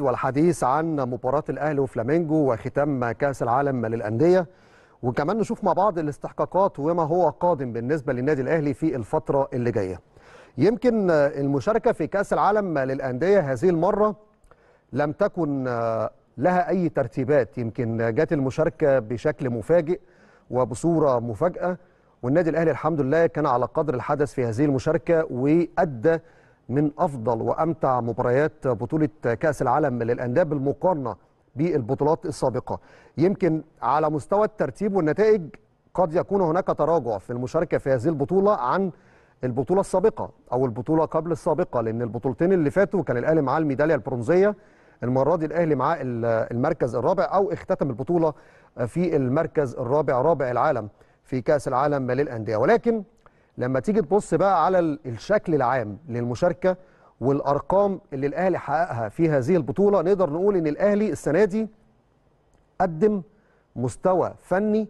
والحديث عن مباراة الأهلي وفلامينجو وختام كأس العالم للأندية وكمان نشوف مع بعض الاستحقاقات وما هو قادم بالنسبة للنادي الأهلي في الفترة اللي جاية يمكن المشاركة في كأس العالم للأندية هذه المرة لم تكن لها أي ترتيبات يمكن جات المشاركة بشكل مفاجئ وبصورة مفاجئه والنادي الأهلي الحمد لله كان على قدر الحدث في هذه المشاركة وأدى من افضل وامتع مباريات بطوله كاس العالم للانديه بالمقارنه بالبطولات السابقه يمكن على مستوى الترتيب والنتائج قد يكون هناك تراجع في المشاركه في هذه البطوله عن البطوله السابقه او البطوله قبل السابقه لان البطولتين اللي فاتوا كان الاهلي معاه الميداليه البرونزيه المره دي الاهلي معاه المركز الرابع او اختتم البطوله في المركز الرابع رابع العالم في كاس العالم للانديه ولكن لما تيجي تبص بقى على الشكل العام للمشاركه والارقام اللي الاهلي حققها في هذه البطوله نقدر نقول ان الاهلي السنه دي قدم مستوى فني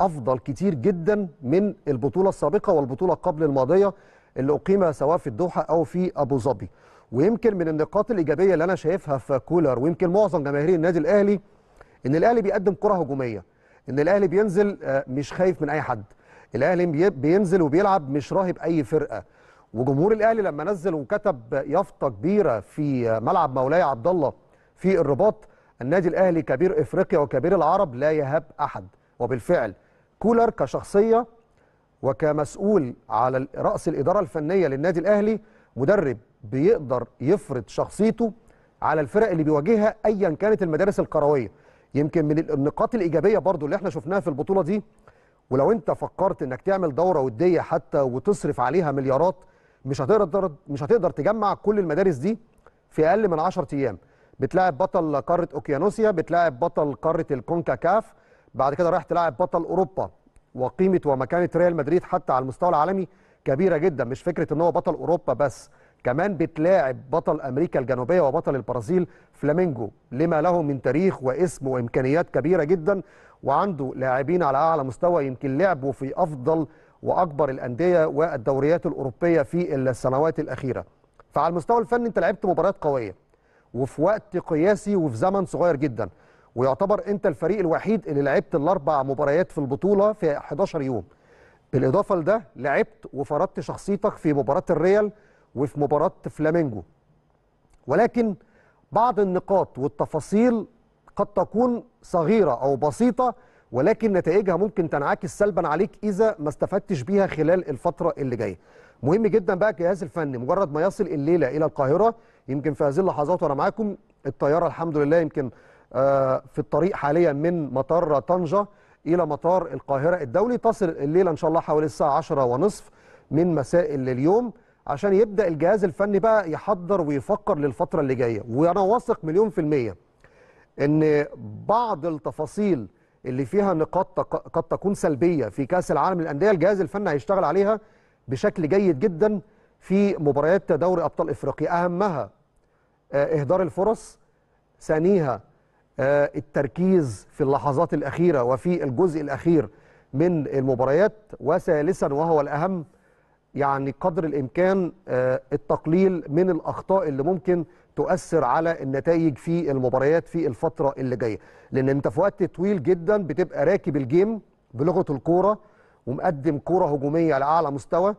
افضل كتير جدا من البطوله السابقه والبطوله قبل الماضيه اللي اقيم سواء في الدوحه او في ابو ظبي ويمكن من النقاط الايجابيه اللي انا شايفها في كولر ويمكن معظم جماهير النادي الاهلي ان الاهلي بيقدم كره هجوميه ان الاهلي بينزل آه، مش خايف من اي حد الاهلي بينزل وبيلعب مش راهب اي فرقه وجمهور الاهلي لما نزل وكتب يافطه كبيره في ملعب مولاي عبد الله في الرباط النادي الاهلي كبير افريقيا وكبير العرب لا يهاب احد وبالفعل كولر كشخصيه وكمسؤول على راس الاداره الفنيه للنادي الاهلي مدرب بيقدر يفرض شخصيته على الفرق اللي بيواجهها ايا كانت المدارس القرويه يمكن من النقاط الايجابيه برضو اللي احنا شفناها في البطوله دي ولو انت فكرت انك تعمل دوره وديه حتى وتصرف عليها مليارات مش هتقدر مش هتقدر تجمع كل المدارس دي في اقل من 10 ايام بتلاعب بطل قاره اوكيانوسيا بتلاعب بطل قاره الكونكاكاف بعد كده رايح تلاعب بطل اوروبا وقيمه ومكانه ريال مدريد حتى على المستوى العالمي كبيره جدا مش فكره ان هو بطل اوروبا بس كمان بتلاعب بطل امريكا الجنوبيه وبطل البرازيل فلامينجو لما له من تاريخ واسم وامكانيات كبيره جدا وعنده لاعبين على اعلى مستوى يمكن لعبوا في افضل واكبر الانديه والدوريات الاوروبيه في السنوات الاخيره فعلى المستوى الفني انت لعبت مباريات قويه وفي وقت قياسي وفي زمن صغير جدا ويعتبر انت الفريق الوحيد اللي لعبت الاربع مباريات في البطوله في 11 يوم بالاضافه لده لعبت وفرضت شخصيتك في مباراه الريال وفي مباراه فلامينجو ولكن بعض النقاط والتفاصيل قد تكون صغيرة أو بسيطة ولكن نتائجها ممكن تنعكس سلبا عليك إذا ما استفدتش بيها خلال الفترة اللي جاية مهم جدا بقى الجهاز الفني مجرد ما يصل الليلة إلى القاهرة يمكن في هذه اللحظات وأنا معاكم الطيارة الحمد لله يمكن آه، في الطريق حاليا من مطار طنجة إلى مطار القاهرة الدولي تصل الليلة إن شاء الله حوالي الساعة عشرة ونصف من مساء اليوم عشان يبدأ الجهاز الفني بقى يحضر ويفكر للفترة اللي جاية وأنا واثق مليون في المية ان بعض التفاصيل اللي فيها نقاط قد تكون سلبيه في كاس العالم للانديه الجهاز الفني هيشتغل عليها بشكل جيد جدا في مباريات دوري ابطال افريقيا اهمها آه، اهدار الفرص ثانيها آه، التركيز في اللحظات الاخيره وفي الجزء الاخير من المباريات وثالثا وهو الاهم يعني قدر الامكان آه، التقليل من الاخطاء اللي ممكن تؤثر على النتائج في المباريات في الفتره اللي جايه لان انت في وقت طويل جدا بتبقى راكب الجيم بلغه الكوره ومقدم كوره هجوميه على اعلى مستوى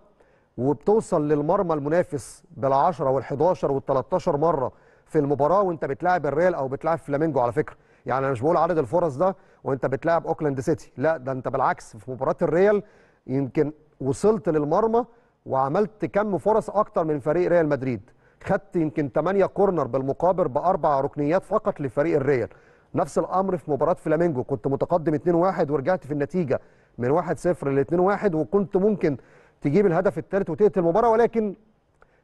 وبتوصل للمرمى المنافس بال10 وال11 وال13 مره في المباراه وانت بتلاعب الريال او بتلاعب فلامينجو على فكره يعني انا مش بقول عدد الفرص ده وانت بتلاعب اوكلاند سيتي لا ده انت بالعكس في مباراه الريال يمكن وصلت للمرمى وعملت كم فرص اكتر من فريق ريال مدريد خدت يمكن 8 كورنر بالمقابر باربع ركنيات فقط لفريق الريال نفس الامر في مباراه فلامينجو كنت متقدم 2-1 ورجعت في النتيجه من 1-0 ل 2-1 وكنت ممكن تجيب الهدف الثالث وتقتل المباراه ولكن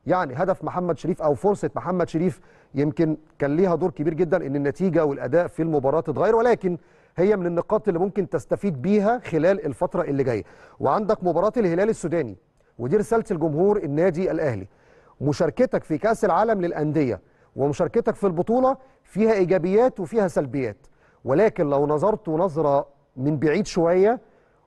يعني هدف محمد شريف او فرصه محمد شريف يمكن كان ليها دور كبير جدا ان النتيجه والاداء في المباراه تتغير ولكن هي من النقاط اللي ممكن تستفيد بيها خلال الفتره اللي جايه وعندك مباراه الهلال السوداني ودي رساله الجمهور النادي الاهلي مشاركتك في كأس العالم للأندية ومشاركتك في البطولة فيها إيجابيات وفيها سلبيات ولكن لو نظرت نظرة من بعيد شوية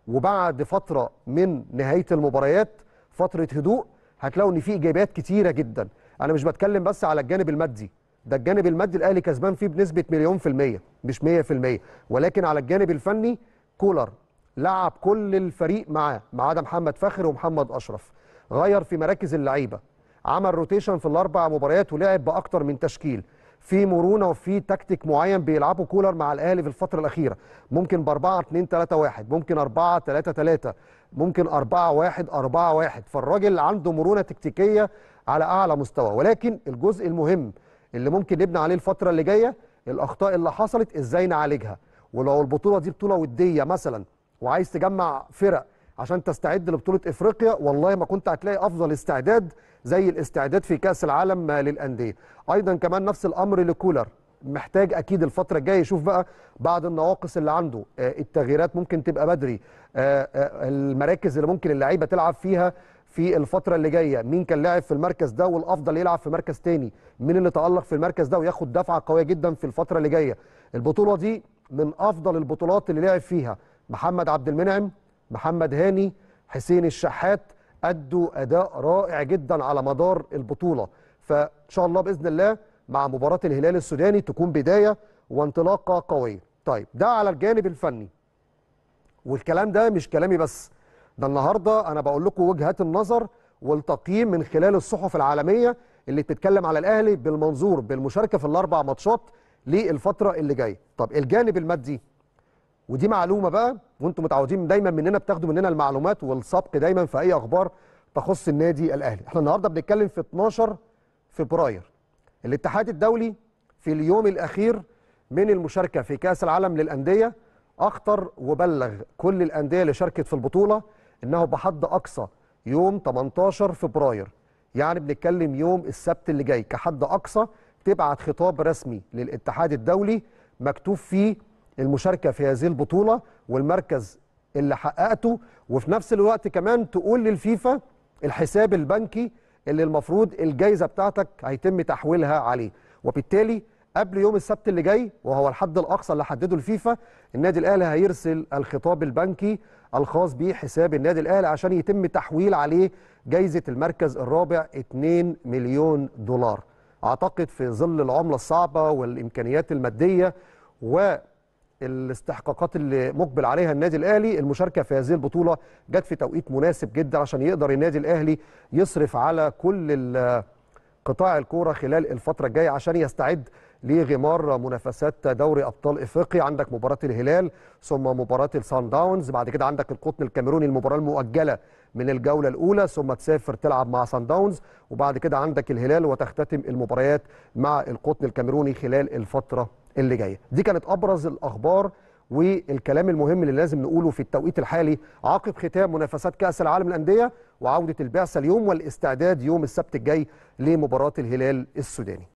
وبعد فترة من نهاية المباريات فترة هدوء هتلاقوا إن في إيجابيات كتيرة جدا أنا مش بتكلم بس على الجانب المادي ده الجانب المادي الأهلي كسبان فيه بنسبة مليون في المية مش مية في المية ولكن على الجانب الفني كولر لعب كل الفريق معاه ما عدا محمد فخر ومحمد أشرف غير في مراكز اللعيبة عمل روتيشن في الاربع مباريات ولعب باكتر من تشكيل في مرونه وفي تكتيك معين بيلعبه كولر مع الاهلي في الفتره الاخيره ممكن ب 4 2 3 1 ممكن 4 3 3 ممكن 4 1 4 1 فالراجل عنده مرونه تكتيكيه على اعلى مستوى ولكن الجزء المهم اللي ممكن نبني عليه الفتره اللي جايه الاخطاء اللي حصلت ازاي نعالجها ولو البطوله دي بطوله وديه مثلا وعايز تجمع فرق عشان تستعد لبطوله افريقيا والله ما كنت هتلاقي افضل استعداد زي الاستعداد في كاس العالم للانديه ايضا كمان نفس الامر لكولر محتاج اكيد الفتره الجايه يشوف بقى بعض النواقص اللي عنده آه، التغييرات ممكن تبقى بدري آه، آه، المراكز اللي ممكن اللعيبه تلعب فيها في الفتره اللي جايه مين كان لاعب في المركز ده والافضل يلعب في مركز تاني مين اللي تالق في المركز ده وياخد دفعه قويه جدا في الفتره اللي جايه البطوله دي من افضل البطولات اللي لعب فيها محمد عبد المنعم محمد هاني حسين الشحات أدوا أداء رائع جدا على مدار البطولة فإن شاء الله بإذن الله مع مباراة الهلال السوداني تكون بداية وانطلاقة قوية طيب ده على الجانب الفني والكلام ده مش كلامي بس ده النهاردة أنا بقول لكم وجهات النظر والتقييم من خلال الصحف العالمية اللي بتتكلم على الأهلي بالمنظور بالمشاركة في الأربع ماتشات للفترة اللي جاية طب الجانب المادي ودي معلومه بقى وانتم متعودين دايما مننا بتاخدوا مننا المعلومات والسبق دايما في اي اخبار تخص النادي الاهلي احنا النهارده بنتكلم في 12 فبراير الاتحاد الدولي في اليوم الاخير من المشاركه في كاس العالم للانديه اخطر وبلغ كل الانديه اللي شاركت في البطوله انه بحد اقصى يوم 18 فبراير يعني بنتكلم يوم السبت اللي جاي كحد اقصى تبعت خطاب رسمي للاتحاد الدولي مكتوب فيه المشاركه في هذه البطوله والمركز اللي حققته وفي نفس الوقت كمان تقول للفيفا الحساب البنكي اللي المفروض الجائزه بتاعتك هيتم تحويلها عليه وبالتالي قبل يوم السبت اللي جاي وهو الحد الاقصى اللي حدده الفيفا النادي الاهلي هيرسل الخطاب البنكي الخاص بحساب النادي الاهلي عشان يتم تحويل عليه جائزه المركز الرابع 2 مليون دولار اعتقد في ظل العمله الصعبه والامكانيات الماديه و الاستحقاقات اللي مقبل عليها النادي الاهلي المشاركه في هذه البطوله جت في توقيت مناسب جدا عشان يقدر النادي الاهلي يصرف على كل قطاع الكوره خلال الفتره الجايه عشان يستعد لغمار منافسات دوري ابطال افريقيا عندك مباراه الهلال ثم مباراه السان داونز بعد كده عندك القطن الكاميروني المباراه المؤجله من الجوله الاولى ثم تسافر تلعب مع سان داونز وبعد كده عندك الهلال وتختتم المباريات مع القطن الكاميروني خلال الفتره اللي جايه دي كانت ابرز الاخبار والكلام المهم اللي لازم نقوله في التوقيت الحالي عقب ختام منافسات كاس العالم للانديه وعوده البعثه اليوم والاستعداد يوم السبت الجاي لمباراه الهلال السوداني